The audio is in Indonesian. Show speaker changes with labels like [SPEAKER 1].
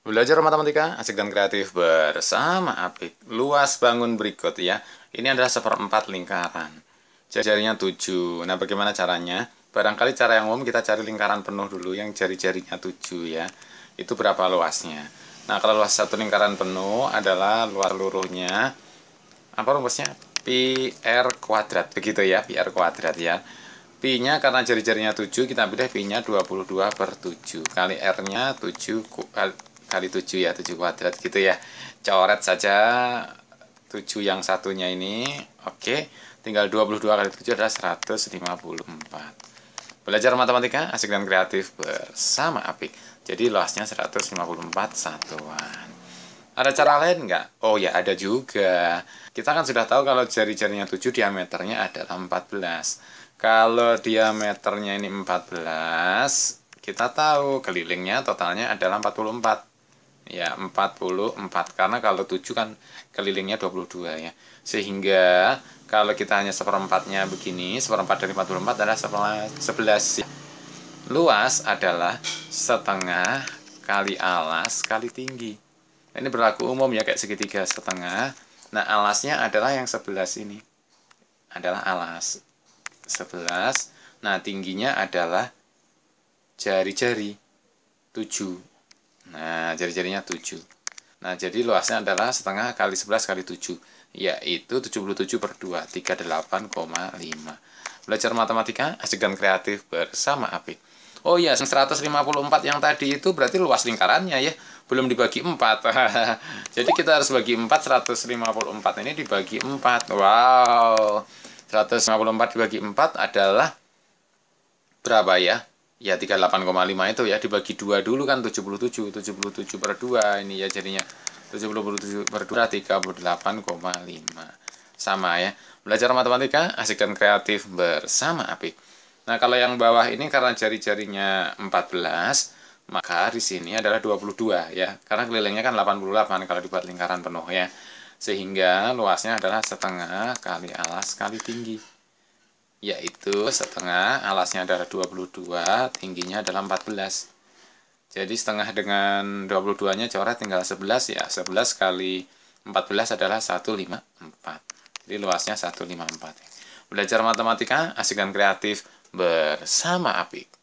[SPEAKER 1] Belajar matematika asik dan kreatif bersama Apik. Luas bangun berikut ya. Ini adalah seperempat lingkaran. Jari-jarinya 7. Nah, bagaimana caranya? Barangkali cara yang umum kita cari lingkaran penuh dulu yang jari-jarinya 7 ya. Itu berapa luasnya? Nah, kalau luas satu lingkaran penuh adalah luar luruhnya apa rumusnya? Pi R kuadrat. Begitu ya, Pi R kuadrat ya. Pi-nya karena jari-jarinya 7, kita pilih Pi-nya 22 per 7. Kali R-nya 7 kali 7 ya 7 kuadrat gitu ya coret saja 7 yang satunya ini oke tinggal 22 kali 7 adalah 154 belajar matematika asik dan kreatif bersama Apik jadi luasnya 154 satuan ada cara lain nggak? Oh ya ada juga kita kan sudah tahu kalau jari-jarinya 7 diameternya adalah 14 kalau diameternya ini 14 kita tahu kelilingnya totalnya adalah 44 ya 44 karena kalau 7 kan kelilingnya 22 ya sehingga kalau kita hanya seperempatnya begini seperempat dari 44 adalah 11 luas adalah setengah kali alas kali tinggi ini berlaku umum ya kayak segitiga setengah nah alasnya adalah yang 11 ini adalah alas 11 nah tingginya adalah jari-jari 7 Nah, jari-jarinya 7. Nah, jadi luasnya adalah setengah kali 11 kali 7, yaitu 77 per 2, 38,5. Belajar matematika, asik dan kreatif bersama Apik. Oh iya, 154 yang tadi itu berarti luas lingkarannya ya, belum dibagi 4. jadi kita harus bagi 4, 154 ini dibagi 4. Wow, 154 dibagi 4 adalah berapa ya? ya 38,5 itu ya dibagi dua dulu kan 77 77 per 2 ini ya jadinya 77 per 2 38,5 sama ya belajar matematika asik dan kreatif bersama Api nah kalau yang bawah ini karena jari-jarinya 14 maka di sini adalah 22 ya karena kelilingnya kan 88 kalau dibuat lingkaran penuh ya sehingga luasnya adalah setengah kali alas kali tinggi yaitu setengah alasnya adalah 22 tingginya adalah 14 jadi setengah dengan 22 nya coret tinggal 11 ya 11 kali 14 adalah 154 jadi luasnya 154 belajar matematika asik dan kreatif bersama Apik